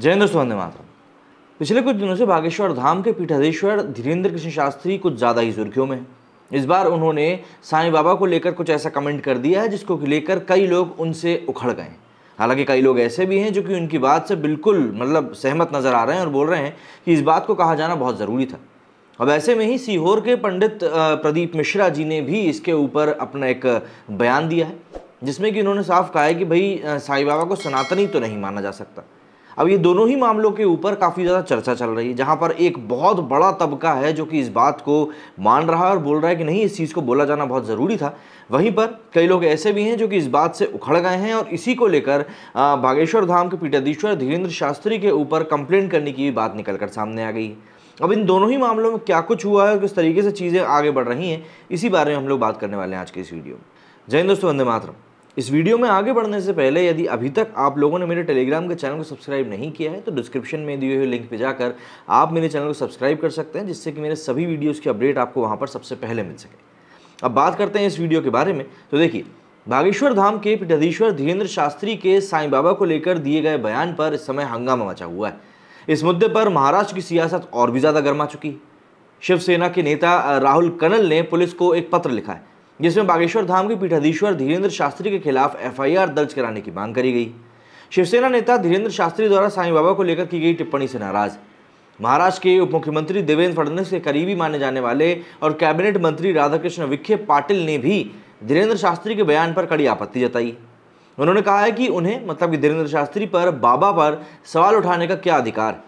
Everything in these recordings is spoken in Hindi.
जयेंद्र सुवर्ण मात्र पिछले कुछ दिनों से बागेश्वर धाम के पीठाधीश्वर धीरेन्द्र कृष्ण शास्त्री कुछ ज़्यादा ही सुर्खियों में इस बार उन्होंने साईं बाबा को लेकर कुछ ऐसा कमेंट कर दिया है जिसको लेकर कई लोग उनसे उखड़ गए हालांकि कई लोग ऐसे भी हैं जो कि उनकी बात से बिल्कुल मतलब सहमत नज़र आ रहे हैं और बोल रहे हैं कि इस बात को कहा जाना बहुत ज़रूरी था अब ऐसे में ही सीहोर के पंडित प्रदीप मिश्रा जी ने भी इसके ऊपर अपना एक बयान दिया है जिसमें कि उन्होंने साफ कहा है कि भाई साईं बाबा को सनातनी तो नहीं माना जा सकता अब ये दोनों ही मामलों के ऊपर काफ़ी ज़्यादा चर्चा चल रही है जहाँ पर एक बहुत बड़ा तबका है जो कि इस बात को मान रहा है और बोल रहा है कि नहीं इस चीज़ को बोला जाना बहुत ज़रूरी था वहीं पर कई लोग ऐसे भी हैं जो कि इस बात से उखड़ गए हैं और इसी को लेकर बागेश्वर धाम के पीठाधीश्वर धीरेन्द्र शास्त्री के ऊपर कंप्लेंट करने की बात निकल कर सामने आ गई है अब इन दोनों ही मामलों में क्या कुछ हुआ है और किस तरीके से चीज़ें आगे बढ़ रही हैं इसी बारे में हम लोग बात करने वाले हैं आज के इस वीडियो में जय हिंद दोस्तों वंदे मातरम इस वीडियो में आगे बढ़ने से पहले यदि अभी तक आप लोगों ने मेरे टेलीग्राम के चैनल को सब्सक्राइब नहीं किया है तो डिस्क्रिप्शन में दिए हुए लिंक पर जाकर आप मेरे चैनल को सब्सक्राइब कर सकते हैं जिससे कि मेरे सभी वीडियोज़ की अपडेट आपको वहाँ पर सबसे पहले मिल सके अब बात करते हैं इस वीडियो के बारे में तो देखिए बागेश्वर धाम के पीठाधीश्वर धीरेन्द्र शास्त्री के साईं बाबा को लेकर दिए गए बयान पर इस समय हंगामा मचा हुआ है इस मुद्दे पर महाराष्ट्र की सियासत और भी ज़्यादा गर्मा चुकी है शिवसेना के नेता राहुल कनल ने पुलिस को एक पत्र लिखा है जिसमें बागेश्वर धाम के पीठाधीश्वर धीरेन्द्र शास्त्री के खिलाफ एफ दर्ज कराने की मांग करी गई शिवसेना नेता धीरेन्द्र शास्त्री द्वारा साई बाबा को लेकर की गई टिप्पणी से नाराज महाराष्ट्र के उप मुख्यमंत्री देवेंद्र फडणवीस के करीबी माने जाने वाले और कैबिनेट मंत्री राधाकृष्ण विखे पाटिल ने भी धीरेन्द्र शास्त्री के बयान पर कड़ी आपत्ति जताई उन्होंने कहा है कि उन्हें मतलब कि धीरेन्द्र शास्त्री पर बाबा पर सवाल उठाने का क्या अधिकार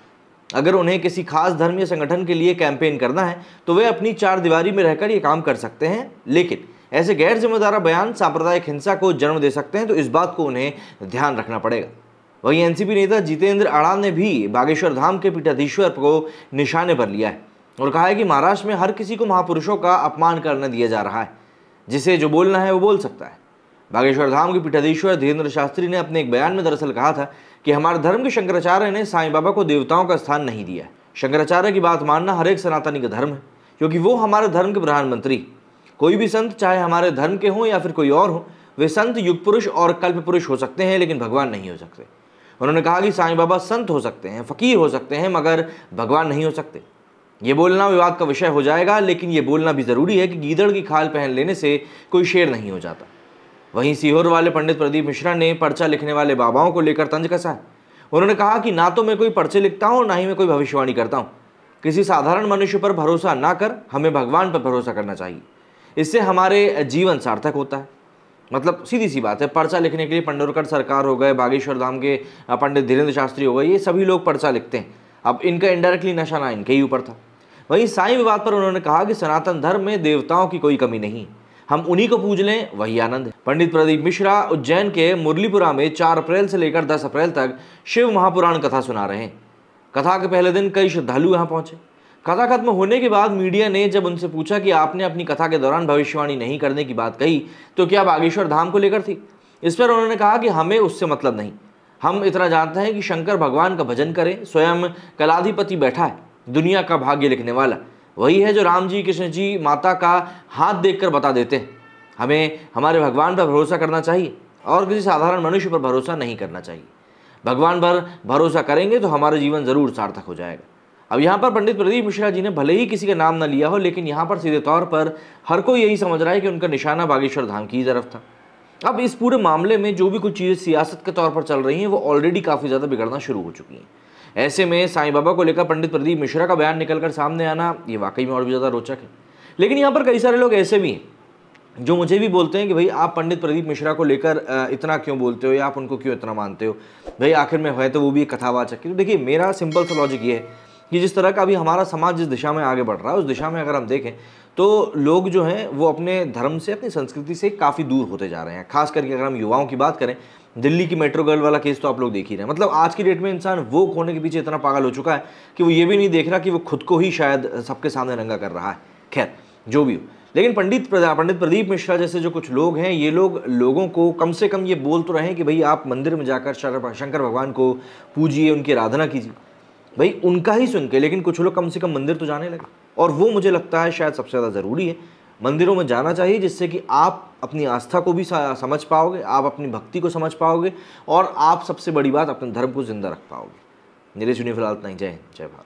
अगर उन्हें किसी खास धर्म या संगठन के लिए कैंपेन करना है तो वे अपनी चार दीवारी में रहकर ये काम कर सकते हैं लेकिन ऐसे गैर जिम्मेदारा बयान सांप्रदायिक हिंसा को जन्म दे सकते हैं तो इस बात को उन्हें ध्यान रखना पड़ेगा वहीं एनसीपी नेता जितेंद्र अड़ान ने भी बागेश्वर धाम के पीठाधीश्वर को निशाने पर लिया है और कहा है कि महाराष्ट्र में हर किसी को महापुरुषों का अपमान करने दिया जा रहा है जिसे जो बोलना है वो बोल सकता है बागेश्वर धाम के पीठाधीश्वर धीरेन्द्र शास्त्री ने अपने एक बयान में दरअसल कहा था कि हमारे धर्म के शंकराचार्य ने साईं बाबा को देवताओं का स्थान नहीं दिया शंकराचार्य की बात मानना हर एक सनातनी का धर्म है क्योंकि वो हमारे धर्म के प्रधानमंत्री कोई भी संत चाहे हमारे धर्म के हों या फिर कोई और हो वे संत युग पुरुष और कल्प पुरुष हो सकते हैं लेकिन भगवान नहीं हो सकते उन्होंने कहा कि साईं बाबा संत हो सकते हैं फ़कीर हो सकते हैं मगर भगवान नहीं हो सकते ये बोलना विवाद का विषय हो जाएगा लेकिन ये बोलना भी ज़रूरी है कि गीदड़ की खाल पहन लेने से कोई शेर नहीं हो जाता वहीं सीहोर वाले पंडित प्रदीप मिश्रा ने पर्चा लिखने वाले बाबाओं को लेकर तंज कसा है उन्होंने कहा कि ना तो मैं कोई पर्चे लिखता हूँ ना ही मैं कोई भविष्यवाणी करता हूँ किसी साधारण मनुष्य पर भरोसा ना कर हमें भगवान पर भरोसा करना चाहिए इससे हमारे जीवन सार्थक होता है मतलब सीधी सी बात है पर्चा लिखने के लिए पंडोरकर सरकार हो गए बागेश्वर धाम के पंडित धीरेन्द्र शास्त्री हो गए ये सभी लोग पर्चा लिखते हैं अब इनका इनडायरेक्टली ना इनके ही ऊपर था वहीं साई विवाद पर उन्होंने कहा कि सनातन धर्म में देवताओं की कोई कमी नहीं हम उन्हीं को पूज लें वही आनंद है पंडित प्रदीप मिश्रा उज्जैन के मुरलीपुरा में 4 अप्रैल से लेकर 10 अप्रैल तक शिव महापुराण कथा सुना रहे हैं कथा के पहले दिन कई श्रद्धालु यहाँ पहुंचे कथा खत्म होने के बाद मीडिया ने जब उनसे पूछा कि आपने अपनी कथा के दौरान भविष्यवाणी नहीं करने की बात कही तो क्या बागेश्वर धाम को लेकर थी इस पर उन्होंने कहा कि हमें उससे मतलब नहीं हम इतना जानते हैं कि शंकर भगवान का भजन करें स्वयं कलाधिपति बैठा है दुनिया का भाग्य लिखने वाला वही है जो राम जी कृष्ण जी माता का हाथ देख बता देते हैं हमें हमारे भगवान पर भरोसा करना चाहिए और किसी साधारण मनुष्य पर भरोसा नहीं करना चाहिए भगवान पर भरोसा करेंगे तो हमारा जीवन ज़रूर सार्थक हो जाएगा अब यहाँ पर पंडित प्रदीप मिश्रा जी ने भले ही किसी का नाम ना लिया हो लेकिन यहाँ पर सीधे तौर पर हर कोई यही समझ रहा है कि उनका निशाना बागेश्वर धाम की तरफ था अब इस पूरे मामले में जो भी कुछ चीज़ें सियासत के तौर पर चल रही हैं वो ऑलरेडी काफ़ी ज़्यादा बिगड़ना शुरू हो चुकी हैं ऐसे में साईं बाबा को लेकर पंडित प्रदीप मिश्रा का बयान कर सामने आना ये वाकई में और भी ज़्यादा रोचक है लेकिन यहाँ पर कई सारे लोग ऐसे भी हैं जो मुझे भी बोलते हैं कि भाई आप पंडित प्रदीप मिश्रा को लेकर इतना क्यों बोलते हो या आप उनको क्यों इतना मानते हो भाई आखिर में है तो वो भी एक कथावाचक तो देखिए मेरा सिंपल सा लॉजिक ये है कि जिस तरह का अभी हमारा समाज जिस दिशा में आगे बढ़ रहा है उस दिशा में अगर हम देखें तो लोग जो हैं वो अपने धर्म से अपनी संस्कृति से काफ़ी दूर होते जा रहे हैं खास करके अगर हम युवाओं की बात करें दिल्ली की मेट्रो गर्ल वाला केस तो आप लोग देख ही रहे हैं मतलब आज की डेट में इंसान वो खोने के पीछे इतना पागल हो चुका है कि वो ये भी नहीं देख रहा कि वो खुद को ही शायद सबके सामने रंगा कर रहा है खैर जो भी हो लेकिन पंडित पंडित प्रदीप मिश्रा जैसे जो कुछ लोग हैं ये लोग लोगों को कम से कम ये बोल तो रहे हैं कि भाई आप मंदिर में जाकर शंकर भगवान को पूजिए उनकी आराधना कीजिए भाई उनका ही सुन के लेकिन कुछ लोग कम से कम मंदिर तो जाने लगे और वो मुझे लगता है शायद सबसे ज़्यादा ज़रूरी है मंदिरों में जाना चाहिए जिससे कि आप अपनी आस्था को भी समझ पाओगे आप अपनी भक्ति को समझ पाओगे और आप सबसे बड़ी बात अपने धर्म को जिंदा रख पाओगे मेरे सुनिए फिलहाल इतना ही जय जय भारत